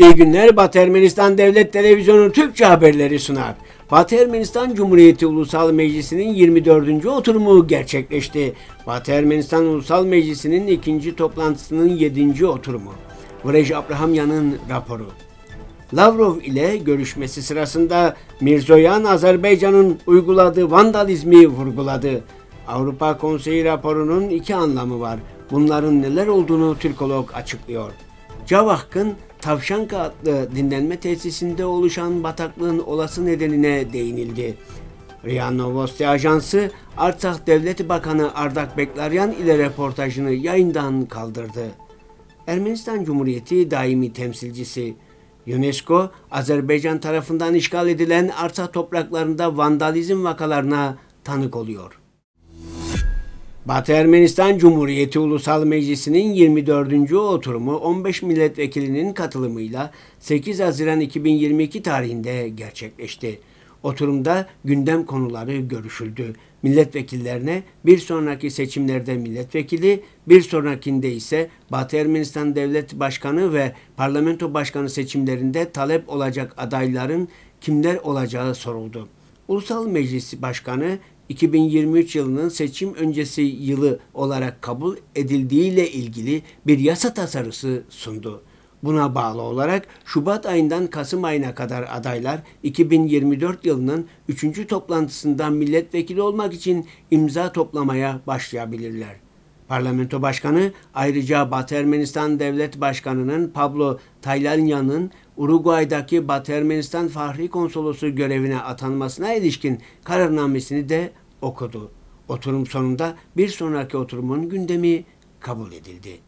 İyi günler Batı Ermenistan Devlet Televizyonu Türkçe haberleri sunar. Batı Ermenistan Cumhuriyeti Ulusal Meclisi'nin 24. oturumu gerçekleşti. Batı Ermenistan Ulusal Meclisi'nin ikinci toplantısının 7. oturumu. Vrej Abrahamyan'ın raporu. Lavrov ile görüşmesi sırasında Mirzoyan Azerbaycan'ın uyguladığı vandalizmi vurguladı. Avrupa Konseyi raporunun iki anlamı var. Bunların neler olduğunu Türkolog açıklıyor. Cavahk'ın Tavşan Kağıtlı dinlenme tesisinde oluşan bataklığın olası nedenine değinildi. RIA Novosti Ajansı, Artsakh devleti Bakanı Ardak Beklaryan ile reportajını yayından kaldırdı. Ermenistan Cumhuriyeti daimi temsilcisi UNESCO, Azerbaycan tarafından işgal edilen Artsakh topraklarında vandalizm vakalarına tanık oluyor. Batı Ermenistan Cumhuriyeti Ulusal Meclisi'nin 24. oturumu 15 milletvekilinin katılımıyla 8 Haziran 2022 tarihinde gerçekleşti. Oturumda gündem konuları görüşüldü. Milletvekillerine bir sonraki seçimlerde milletvekili, bir sonrakinde ise Batı Ermenistan Devlet Başkanı ve Parlamento Başkanı seçimlerinde talep olacak adayların kimler olacağı soruldu. Ulusal Meclisi Başkanı 2023 yılının seçim öncesi yılı olarak kabul edildiğiyle ilgili bir yasa tasarısı sundu. Buna bağlı olarak Şubat ayından Kasım ayına kadar adaylar 2024 yılının 3. toplantısından milletvekili olmak için imza toplamaya başlayabilirler. Parlamento Başkanı ayrıca Batı Ermenistan Devlet Başkanı'nın Pablo Taylanyan'ın Uruguay'daki Batı Ermenistan Fahri Konsolosu görevine atanmasına ilişkin kararnamesini de okudu. Oturum sonunda bir sonraki oturumun gündemi kabul edildi.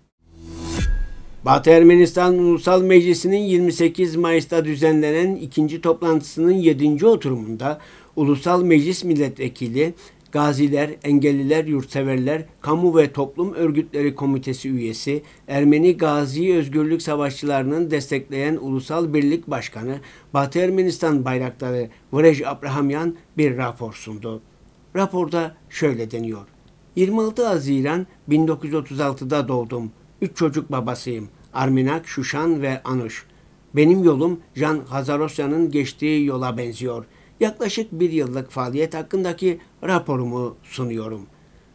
Batı Ermenistan Ulusal Meclisi'nin 28 Mayıs'ta düzenlenen ikinci toplantısının 7. oturumunda Ulusal Meclis Milletvekili Gaziler, Engelliler, Yurtseverler, Kamu ve Toplum Örgütleri Komitesi üyesi, Ermeni Gazi Özgürlük Savaşçılarının destekleyen Ulusal Birlik Başkanı, Batı Ermenistan Bayraktarı Vrej Abrahamyan bir rapor sundu. Raporda şöyle deniyor. 26 Haziran 1936'da doğdum. Üç çocuk babasıyım. Arminak, Şuşan ve Anuş. Benim yolum Jan Hazarosya'nın geçtiği yola benziyor.'' yaklaşık bir yıllık faaliyet hakkındaki raporumu sunuyorum.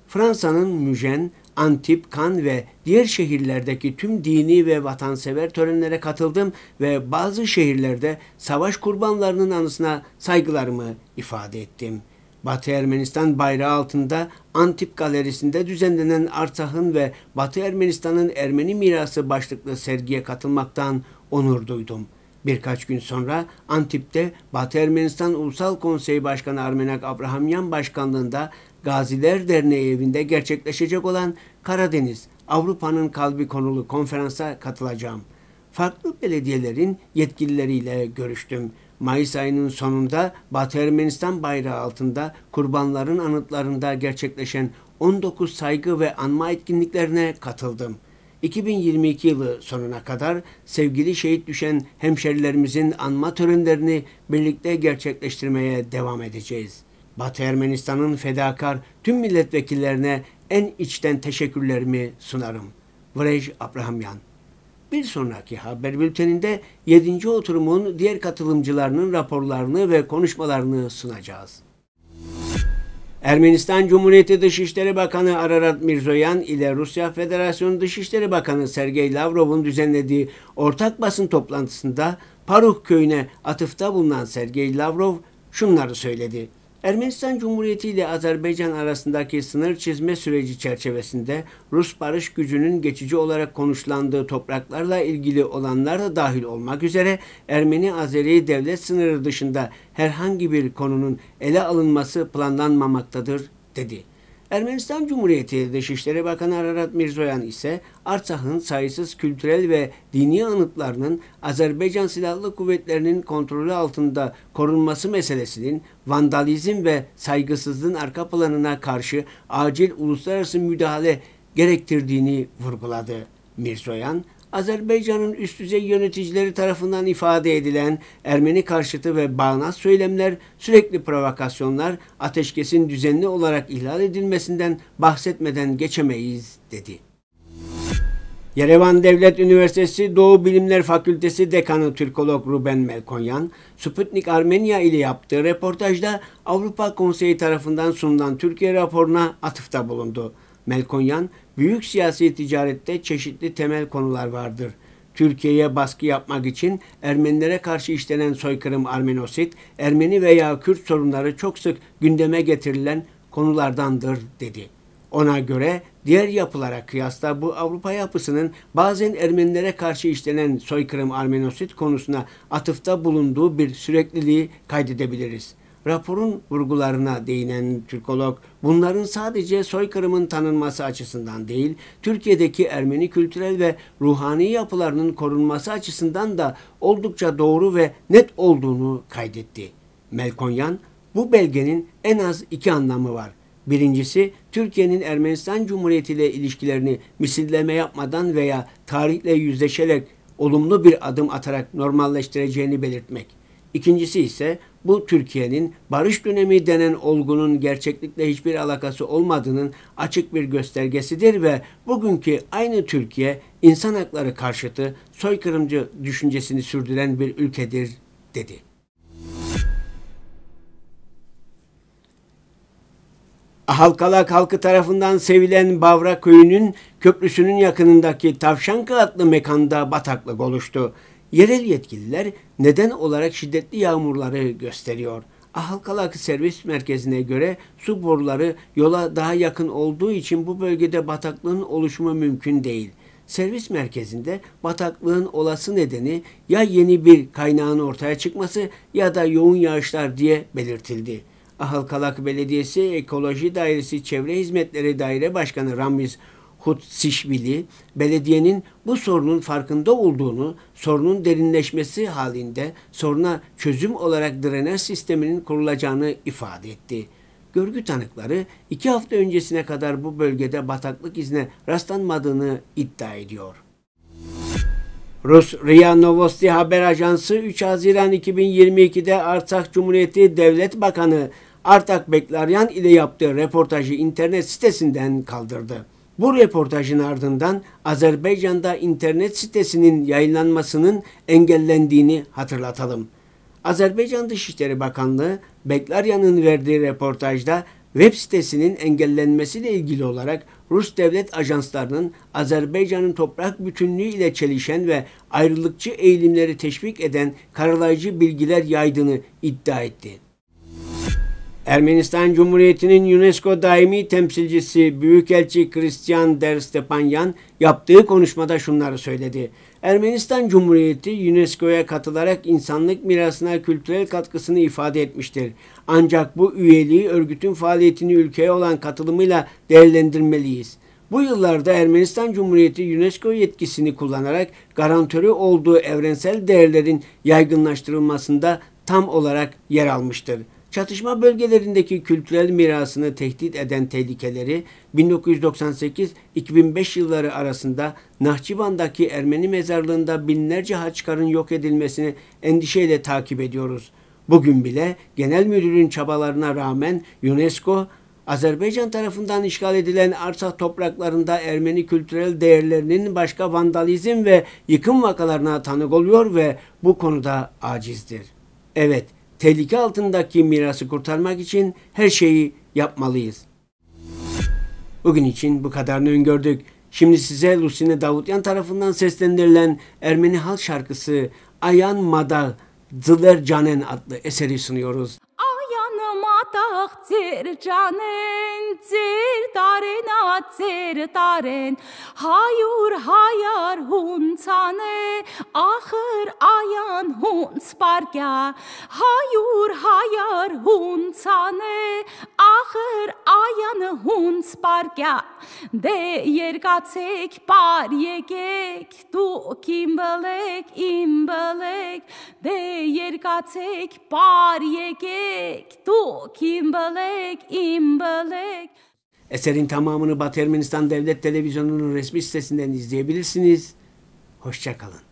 Fransa'nın Müjen, Antip, Kan ve diğer şehirlerdeki tüm dini ve vatansever törenlere katıldım ve bazı şehirlerde savaş kurbanlarının anısına saygılarımı ifade ettim. Batı Ermenistan bayrağı altında Antip Galerisi'nde düzenlenen Artah'ın ve Batı Ermenistan'ın Ermeni mirası başlıklı sergiye katılmaktan onur duydum.'' Birkaç gün sonra Antip'te Batı Ermenistan Ulusal Konseyi Başkanı Armenak Abrahamyan başkanlığında Gaziler Derneği evinde gerçekleşecek olan Karadeniz Avrupa'nın kalbi konulu konferansa katılacağım. Farklı belediyelerin yetkilileriyle görüştüm. Mayıs ayının sonunda Batı Ermenistan bayrağı altında kurbanların anıtlarında gerçekleşen 19 saygı ve anma etkinliklerine katıldım. 2022 yılı sonuna kadar sevgili şehit düşen hemşerilerimizin anma törenlerini birlikte gerçekleştirmeye devam edeceğiz. Batı Ermenistan'ın fedakar tüm milletvekillerine en içten teşekkürlerimi sunarım. Vrej Abrahamyan bir sonraki haber bülteninde 7. oturumun diğer katılımcılarının raporlarını ve konuşmalarını sunacağız. Ermenistan Cumhuriyeti Dışişleri Bakanı Ararat Mirzoyan ile Rusya Federasyonu Dışişleri Bakanı Sergey Lavrov'un düzenlediği ortak basın toplantısında Paruh köyüne atıfta bulunan Sergey Lavrov şunları söyledi. Ermenistan Cumhuriyeti ile Azerbaycan arasındaki sınır çizme süreci çerçevesinde Rus barış gücünün geçici olarak konuşlandığı topraklarla ilgili olanlar da dahil olmak üzere Ermeni-Azeri devlet sınırı dışında herhangi bir konunun ele alınması planlanmamaktadır dedi. Ermenistan Cumhuriyeti Dışişleri Bakanı Ararat Mirzoyan ise Artsah'ın sayısız kültürel ve dini anıtlarının Azerbaycan Silahlı Kuvvetleri'nin kontrolü altında korunması meselesinin vandalizm ve saygısızlığın arka planına karşı acil uluslararası müdahale gerektirdiğini vurguladı. Mirzoyan, Azerbaycan'ın üst düzey yöneticileri tarafından ifade edilen Ermeni karşıtı ve bağnaz söylemler, sürekli provokasyonlar, ateşkesin düzenli olarak ihlal edilmesinden bahsetmeden geçemeyiz dedi. Yerevan Devlet Üniversitesi Doğu Bilimler Fakültesi Dekanı Türkolog Ruben Melkonyan, Sputnik Armenya ile yaptığı röportajda Avrupa Konseyi tarafından sunulan Türkiye raporuna atıfta bulundu. Melkonyan, büyük siyasi ticarette çeşitli temel konular vardır. Türkiye'ye baskı yapmak için Ermenilere karşı işlenen soykırım Armenosit, Ermeni veya Kürt sorunları çok sık gündeme getirilen konulardandır dedi. Ona göre diğer yapılara kıyasla bu Avrupa yapısının bazen Ermenilere karşı işlenen soykırım Armenosit konusuna atıfta bulunduğu bir sürekliliği kaydedebiliriz.'' raporun vurgularına değinen Türkolog, bunların sadece soykırımın tanınması açısından değil, Türkiye'deki Ermeni kültürel ve ruhani yapılarının korunması açısından da oldukça doğru ve net olduğunu kaydetti. Melkonyan, bu belgenin en az iki anlamı var. Birincisi Türkiye'nin Ermenistan Cumhuriyeti ile ilişkilerini misilleme yapmadan veya tarihle yüzleşerek olumlu bir adım atarak normalleştireceğini belirtmek. İkincisi ise bu Türkiye'nin barış dönemi denen olgunun gerçeklikle hiçbir alakası olmadığının açık bir göstergesidir ve bugünkü aynı Türkiye insan hakları karşıtı soykırımcı düşüncesini sürdüren bir ülkedir dedi. Halkalak halkı tarafından sevilen Bavra köyünün köprüsünün yakınındaki Tavşankı adlı mekanda bataklık oluştu. Yerel yetkililer neden olarak şiddetli yağmurları gösteriyor. Ahalkalak Servis Merkezi'ne göre su boruları yola daha yakın olduğu için bu bölgede bataklığın oluşumu mümkün değil. Servis merkezinde bataklığın olası nedeni ya yeni bir kaynağın ortaya çıkması ya da yoğun yağışlar diye belirtildi. Ahalkalak Belediyesi Ekoloji Dairesi Çevre Hizmetleri Daire Başkanı Ramiz Hutsişvili belediyenin bu sorunun farkında olduğunu, sorunun derinleşmesi halinde soruna çözüm olarak drenaj sisteminin kurulacağını ifade etti. Görgü tanıkları iki hafta öncesine kadar bu bölgede bataklık izine rastlanmadığını iddia ediyor. Rus RIA Novosti Haber Ajansı 3 Haziran 2022'de Artak Cumhuriyeti Devlet Bakanı Artak Beklaryan ile yaptığı reportajı internet sitesinden kaldırdı. Bu reportajın ardından Azerbaycan'da internet sitesinin yayınlanmasının engellendiğini hatırlatalım. Azerbaycan Dışişleri Bakanlığı Beklarya'nın verdiği reportajda web sitesinin engellenmesiyle ilgili olarak Rus devlet ajanslarının Azerbaycan'ın toprak bütünlüğü ile çelişen ve ayrılıkçı eğilimleri teşvik eden karalayıcı bilgiler yaydığını iddia etti. Ermenistan Cumhuriyeti'nin UNESCO daimi temsilcisi Büyükelçi Christian Der Stepanyan yaptığı konuşmada şunları söyledi. Ermenistan Cumhuriyeti UNESCO'ya katılarak insanlık mirasına kültürel katkısını ifade etmiştir. Ancak bu üyeliği örgütün faaliyetini ülkeye olan katılımıyla değerlendirmeliyiz.'' Bu yıllarda Ermenistan Cumhuriyeti UNESCO yetkisini kullanarak garantörü olduğu evrensel değerlerin yaygınlaştırılmasında tam olarak yer almıştır. Çatışma bölgelerindeki kültürel mirasını tehdit eden tehlikeleri 1998-2005 yılları arasında Nahçıvan'daki Ermeni mezarlığında binlerce haçkarın yok edilmesini endişeyle takip ediyoruz. Bugün bile genel müdürün çabalarına rağmen UNESCO Azerbaycan tarafından işgal edilen Arsa topraklarında Ermeni kültürel değerlerinin başka vandalizm ve yıkım vakalarına tanık oluyor ve bu konuda acizdir. Evet, tehlike altındaki mirası kurtarmak için her şeyi yapmalıyız. Bugün için bu kadarını öngördük. Şimdi size Lusine Davutyan tarafından seslendirilen Ermeni halk şarkısı Ayan Madal Zıler Canen adlı eseri sunuyoruz. մատաղ ձեր ջանեն, ձեր տարենա ձեր տարեն, հայուր հայար հունցան է, ախր այան հունց պարգյա, հայուր հայար հունցան է, ախր այանը հունց պարգյա դե երկացեք պար եկեք դուք իմ բլեք իմ բլեք դե երկացեք պար եկեք դուք իմ բլեք իմ բլեք Eserin tamamını Batı Ermenistan Devlet Televizyonu'nun resmi sitesinden izleyebilirsiniz. Hoşçakalın.